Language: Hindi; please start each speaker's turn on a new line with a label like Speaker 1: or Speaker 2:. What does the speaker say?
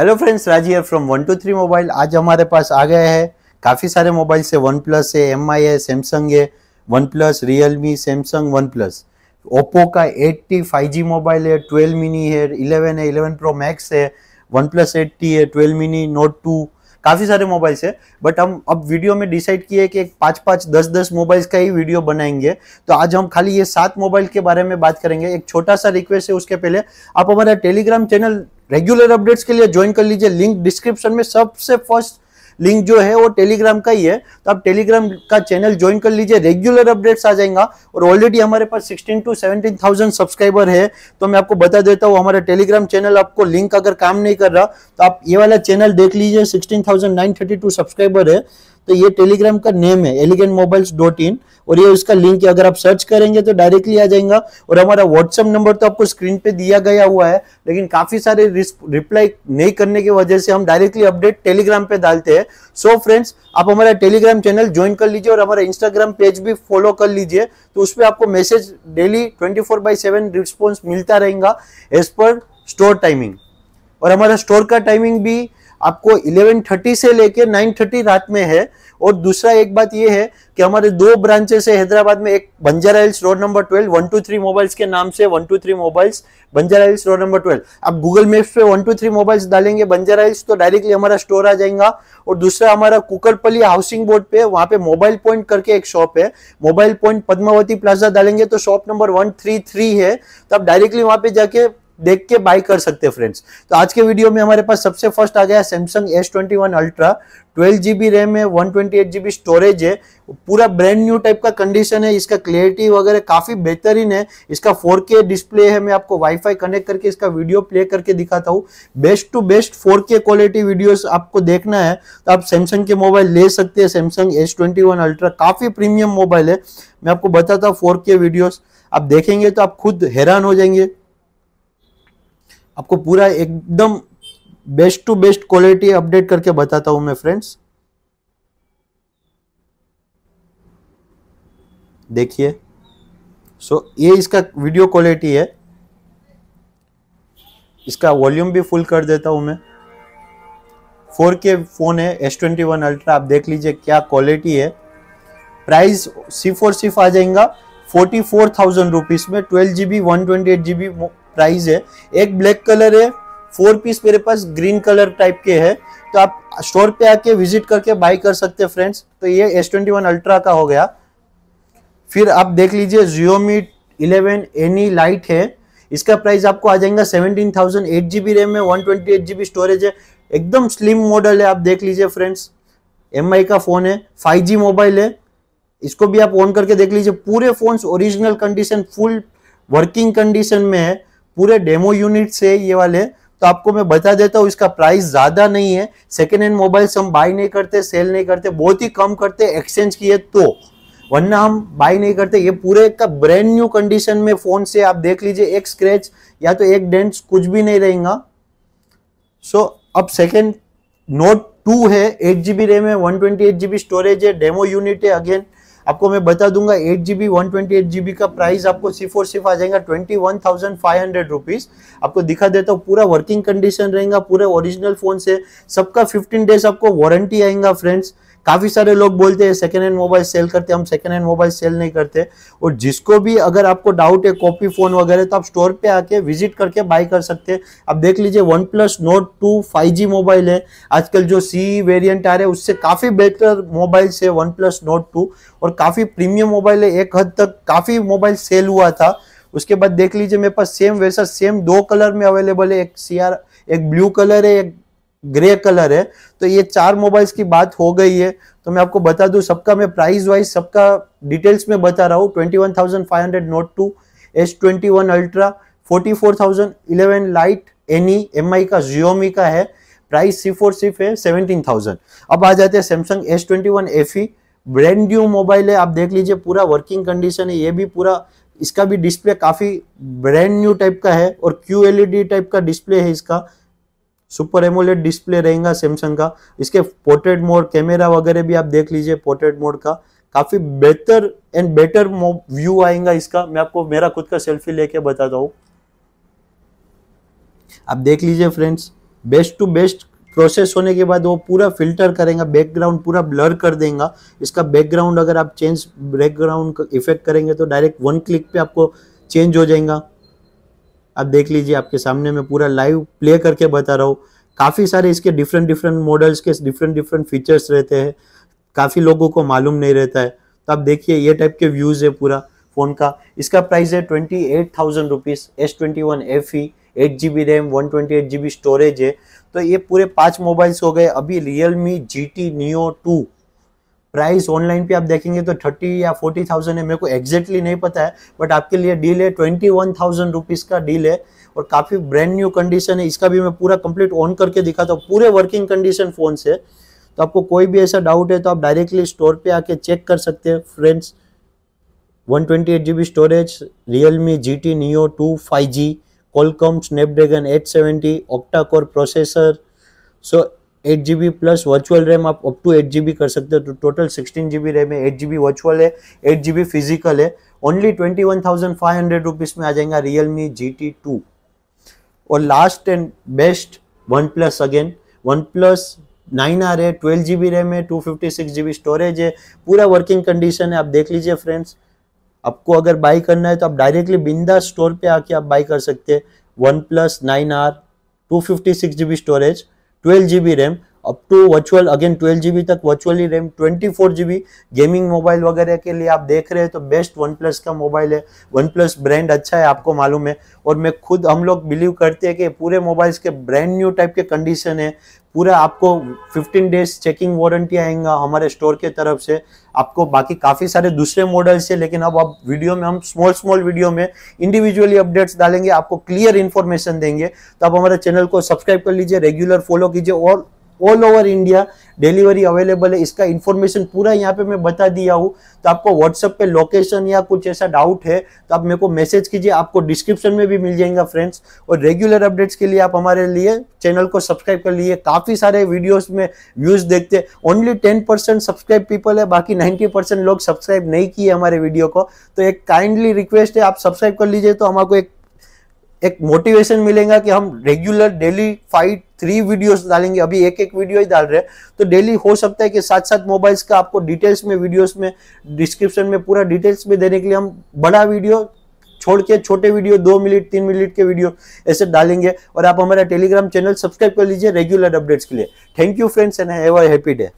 Speaker 1: हेलो फ्रेंड्स राजी है from one two three mobile आज हमारे पास आ गए हैं काफ़ी सारे मोबाइल से वन प्लस है एम आई है सैमसंग है OnePlus Realme Samsung OnePlus Oppo का एट्टी फाइव जी मोबाइल है ट्वेल्व मिनी है इलेवन है इलेवन प्रो मैक्स है वन प्लस एट्टी है ट्वेल्व मिनी नोट टू काफ़ी सारे मोबाइल्स है बट हम अब वीडियो में डिसाइड किए कि एक पाँच पाँच दस दस मोबाइल्स का ही वीडियो बनाएंगे तो आज हम खाली ये सात मोबाइल के बारे में बात करेंगे एक छोटा सा रिक्वेस्ट है उसके पहले आप हमारा टेलीग्राम चैनल रेगुलर अपडेट्स के लिए ज्वाइन कर लीजिए लिंक डिस्क्रिप्शन में सबसे फर्स्ट लिंक जो है वो टेलीग्राम का ही है तो आप टेलीग्राम का चैनल ज्वाइन कर लीजिए रेगुलर अपडेट्स आ जाएगा और ऑलरेडी हमारे पास 16 टू 17,000 सब्सक्राइबर है तो मैं आपको बता देता हूँ हमारा टेलीग्राम चैनल आपको लिंक अगर काम नहीं कर रहा तो आप ये वाला चैनल देख लीजिए सिक्सटीन सब्सक्राइबर है तो ये टेलीग्राम का नेम है एलिगेंट मोबाइल्स डॉट इन और ये उसका लिंक है अगर आप सर्च करेंगे तो डायरेक्टली आ जाएगा और हमारा व्हाट्सएप नंबर तो आपको स्क्रीन पे दिया गया हुआ है लेकिन काफी सारे रिप्लाई नहीं करने की वजह से हम डायरेक्टली अपडेट टेलीग्राम पे डालते हैं सो फ्रेंड्स आप हमारा टेलीग्राम चैनल ज्वाइन कर लीजिए और हमारा इंस्टाग्राम पेज भी फॉलो कर लीजिए तो पर आपको message daily twenty four by seven response मिलता रहेगा एज पर स्टोर टाइमिंग और हमारा स्टोर का टाइमिंग भी आपको 11:30 से लेके 9:30 रात में है और दूसरा एक बात यह है कि हमारे दो ब्रांचेस है हैदराबाद में एक Banjara hills road number 12 one two three mobiles के नाम से one two three mobiles Banjara hills road number 12 आप गूगल मैप्स पे वन टू थ्री मोबाइल्स डालेंगे बंजारा हिल्स तो डायरेक्टली हमारा स्टोर आ जाएगा और दूसरा हमारा कुकरपली हाउसिंग बोर्ड पे वहां पे मोबाइल पॉइंट करके एक शॉप है मोबाइल पॉइंट पद्मावती प्लाजा डालेंगे तो शॉप नंबर वन है तो आप डायरेक्टली वहां पे जाके देख के बाई कर सकते हैं फ्रेंड्स तो आज के वीडियो में हमारे पास सबसे फर्स्ट आ गया Samsung S twenty one ultra twelve GB RAM है one twenty eight GB storage है पूरा ब्रांड न्यू टाइप का कंडीशन है इसका क्लियरिटी वगैरह काफी बेहतरीन है इसका फोर के डिस्प्ले है मैं आपको वाईफाई कनेक्ट करके इसका वीडियो प्ले करके दिखाता हूँ best to best four K quality video आपको देखना है तो आप सैमसंग के मोबाइल ले सकते हैं Samsung S twenty one ultra काफी प्रीमियम मोबाइल है मैं आपको बताता हूँ फोर के वीडियोज़ आप देखेंगे तो आप खुद हैरान हो जाएंगे आपको पूरा एकदम best to best quality update करके बताता हूं मैं फ्रेंड्स देखिए सो so, ये इसका वीडियो क्वालिटी है इसका वॉल्यूम भी फुल कर देता हूं मैं 4K फ़ोन है एस ट्वेंटी वन अल्ट्रा आप देख लीजिए क्या क्वालिटी है प्राइस सिर्फ और सिर्फ आ जाएगा फोर्टी फोर थाउजेंड रुपीज़ में twelve GB one twenty eight GB price है एक ब्लैक कलर है फोर पीस मेरे पास ग्रीन कलर टाइप के है तो आप स्टोर पे आके विजिट करके बाई कर सकते हैं फ्रेंड्स तो ये एस ट्वेंटी वन अल्ट्रा का हो गया फिर आप देख लीजिए जियोमी इलेवन एनी लाइट है इसका प्राइस आपको आ जाएगा seventeen thousand eight G B RAM है one twenty eight G B storage है एकदम स्लिम मॉडल है आप देख लीजिए फ्रेंड्स एम आई का फ़ोन है फाइव जी मोबाइल है इसको भी आप ऑन करके देख लीजिए पूरे phone original condition full working condition में है पूरे डेमो यूनिट से ये वाले तो आपको मैं बता देता हूँ इसका प्राइस ज़्यादा नहीं है सेकेंड हैंड मोबाइल्स हम बाई नहीं करते सेल नहीं करते बहुत ही कम करते एक्सचेंज किए तो वरना हम बाई नहीं करते ये पूरे का ब्रांड न्यू कंडीशन में फ़ोन से आप देख लीजिए एक स्क्रेच या तो एक डेंट्स कुछ भी नहीं रहेगा सो so, अब सेकेंड नोट टू है एट जी बी रैम है one twenty eight G B storage है डेमो यूनिट है अगेन आपको मैं बता दूंगा eight G B one twenty eight G B का प्राइस आपको सिर्फ और सिर्फ आ जाएगा twenty one thousand five hundred rupees आपको दिखा देता हूँ पूरा वर्किंग कंडीशन रहेगा पूरे ओरिजिनल फोन से सबका फिफ्टीन डेज आपको वारंटी आएगा फ्रेंड्स काफ़ी सारे लोग बोलते हैं सेकेंड हैंड मोबाइल सेल करते हम सेकेंड हैंड मोबाइल सेल नहीं करते और जिसको भी अगर आपको डाउट है कॉपी फ़ोन वगैरह तो आप स्टोर पे आके विजिट करके बाई कर सकते हैं आप देख लीजिए OnePlus note two five G mobile है आजकल जो सी वेरियंट आ रहे हैं उससे काफ़ी बेटर मोबाइल्स है वन प्लस नोट टू और काफ़ी प्रीमियम मोबाइल है एक हद तक काफ़ी मोबाइल सेल हुआ था उसके बाद देख लीजिए मेरे पास सेम वैसा सेम दो कलर में अवेलेबल है एक सी एक ब्लू कलर है एक ग्रे कलर है तो ये चार मोबाइल्स की बात हो गई है तो मैं आपको बता दूं सबका मैं प्राइस वाइज सबका डिटेल्स में बता रहा हूँ twenty one thousand five hundred note two S twenty one ultra forty four thousand eleven lite any M I का जियोमी का है प्राइस सी फोर सिर्फ है सेवनटीन थाउजेंड अब आ जाते हैं Samsung S twenty one F E brand new mobile है आप देख लीजिए पूरा वर्किंग कंडीशन है ये भी पूरा इसका भी डिस्प्ले काफ़ी ब्रांड न्यू टाइप का है और Q L E D type का डिस्प्ले है इसका सुपर एमोलेट डिस्प्ले रहेगा सैमसंग का इसके पोर्ट्रेट मोड कैमरा वगैरह भी आप देख लीजिए पोर्ट्रेट मोड का काफ़ी बेहतर एंड बेटर व्यू आएगा इसका मैं आपको मेरा खुद का सेल्फी लेके बताता हूँ आप देख लीजिए friends best to best process होने के बाद वो पूरा फिल्टर करेगा बैकग्राउंड पूरा ब्लर कर देगा इसका बैकग्राउंड अगर आप चेंज बैकग्राउंड इफेक्ट करेंगे तो डायरेक्ट वन क्लिक पे आपको चेंज हो जाएगा आप देख लीजिए आपके सामने मैं पूरा लाइव प्ले करके बता रहा हूँ काफ़ी सारे इसके डिफरेंट डिफरेंट मॉडल्स के डिफरेंट डिफरेंट फीचर्स रहते हैं काफ़ी लोगों को मालूम नहीं रहता है तो आप देखिए ये टाइप के व्यूज़ है पूरा फ़ोन का इसका प्राइस है twenty eight thousand rupees S twenty one F E eight G B RAM one twenty eight G B storage है तो ये पूरे पाँच मोबाइल्स हो गए अभी Realme G T Neo two price online पे आप देखेंगे तो थर्टी या फोर्टी थाउजेंड है मेरे को एग्जैक्टली नहीं पता है बट आपके लिए डील है ट्वेंटी वन थाउजेंड रुपीज़ का डील है और काफ़ी ब्रांड न्यू कंडीशन है इसका भी मैं पूरा कंप्लीट ऑन करके दिखाता हूँ पूरे वर्किंग कंडीशन फ़ोन से तो आपको कोई भी ऐसा डाउट है तो आप डायरेक्टली स्टोर पर आके चेक कर सकते हैं friends one twenty eight G B storage Realme G T Neo two five G Qualcomm Snapdragon eight seventy octa core processor so eight G B plus virtual RAM आप up to eight G B कर सकते हो तो total sixteen G B RAM है एट जी बी वर्चुअल है एट जी बी फिजिकल है only twenty one thousand five hundred rupees में आ जाएगा real Realme G T two और last and best OnePlus again OnePlus nine R है ट्वेल्व जी बी रैम है two fifty six G B storage है पूरा वर्किंग कंडीशन है आप देख लीजिए फ्रेंड्स आपको अगर बाई करना है तो आप डायरेक्टली बिंदा स्टोर पर आके आप बाई कर सकते हैं OnePlus nine R two fifty six G B storage twelve G B RAM up to virtual again twelve GB तक virtually RAM twenty four GB gaming mobile वगैरह के लिए आप देख रहे हैं तो बेस्ट वन प्लस का मोबाइल है वन प्लस ब्रांड अच्छा है आपको मालूम है और मैं खुद हम लोग बिलीव करते हैं कि पूरे मोबाइल्स के ब्रांड न्यू टाइप के कंडीशन है पूरा आपको 15 डेज चेकिंग वारंटी आएगा हमारे स्टोर के तरफ से आपको बाकी काफ़ी सारे दूसरे मॉडल्स है लेकिन अब आप वीडियो में हम स्मॉल स्मॉल वीडियो में इंडिविजुअली अपडेट्स डालेंगे आपको क्लियर इन्फॉर्मेशन देंगे तो आप हमारे चैनल को सब्सक्राइब कर लीजिए रेगुलर फॉलो कीजिए और all over India delivery available है इसका इन्फॉर्मेशन पूरा यहाँ पे मैं बता दिया हूँ तो आपको व्हाट्सएप पे लोकेशन या कुछ ऐसा डाउट है तो आप मेरे को मैसेज कीजिए आपको डिस्क्रिप्शन में भी मिल जाएगा फ्रेंड्स और रेगुलर अपडेट्स के लिए आप हमारे लिए चैनल को सब्सक्राइब कर लिए काफ़ी सारे वीडियोस में व्यूज़ देखते only ten percent subscribe people है बाकी नाइन्टी परसेंट लोग सब्सक्राइब नहीं किए हमारे वीडियो को तो एक काइंडली रिक्वेस्ट है आप सब्सक्राइब कर लीजिए तो हमारे एक एक मोटिवेशन मिलेगा कि हम regular daily five three videos डालेंगे अभी एक एक वीडियो ही डाल रहे हैं तो डेली हो सकता है कि साथ साथ मोबाइल्स का आपको डिटेल्स में वीडियोस में डिस्क्रिप्शन में पूरा डिटेल्स में देने के लिए हम बड़ा वीडियो छोड़ के छोटे वीडियो दो मिनट तीन मिनट के वीडियो ऐसे डालेंगे और आप हमारा टेलीग्राम चैनल सब्सक्राइब कर लीजिए रेगुलर अपडेट्स के लिए thank you friends and have a happy day